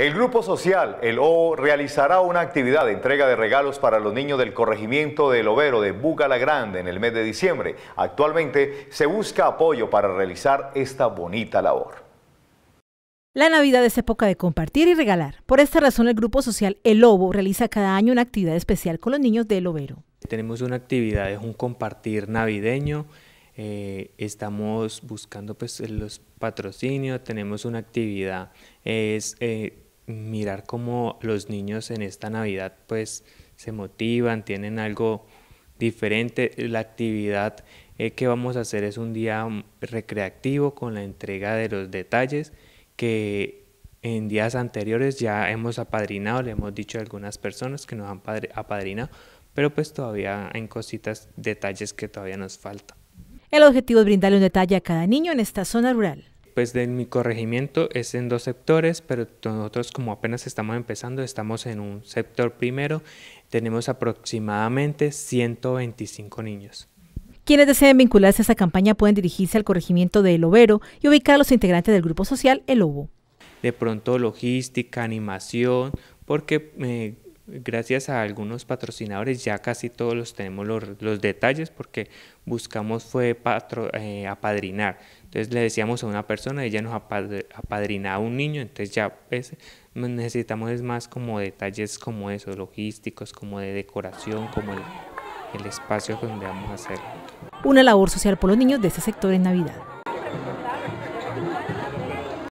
El Grupo Social, el Obo realizará una actividad de entrega de regalos para los niños del corregimiento del Overo de Buga la Grande en el mes de diciembre. Actualmente se busca apoyo para realizar esta bonita labor. La Navidad es época de compartir y regalar. Por esta razón, el grupo social El Lobo realiza cada año una actividad especial con los niños del Overo. Tenemos una actividad, es un compartir navideño. Eh, estamos buscando pues, los patrocinios. Tenemos una actividad, es eh, mirar cómo los niños en esta Navidad pues se motivan, tienen algo diferente. La actividad eh, que vamos a hacer es un día mm, recreativo con la entrega de los detalles que en días anteriores ya hemos apadrinado, le hemos dicho a algunas personas que nos han apadrinado, pero pues todavía hay cositas, detalles que todavía nos faltan. El objetivo es brindarle un detalle a cada niño en esta zona rural pues de mi corregimiento es en dos sectores, pero nosotros como apenas estamos empezando, estamos en un sector primero, tenemos aproximadamente 125 niños. Quienes deseen vincularse a esta campaña pueden dirigirse al corregimiento de El Overo y ubicar a los integrantes del grupo social El Obo. De pronto logística, animación, porque eh, gracias a algunos patrocinadores ya casi todos los tenemos los, detalles porque buscamos fue eh, apadrinar. Entonces le decíamos a una persona, ella nos apadrina a un niño, entonces ya necesitamos más como detalles como eso, logísticos, como de decoración, como el, el espacio donde vamos a hacer. Una labor social por los niños de este sector en Navidad.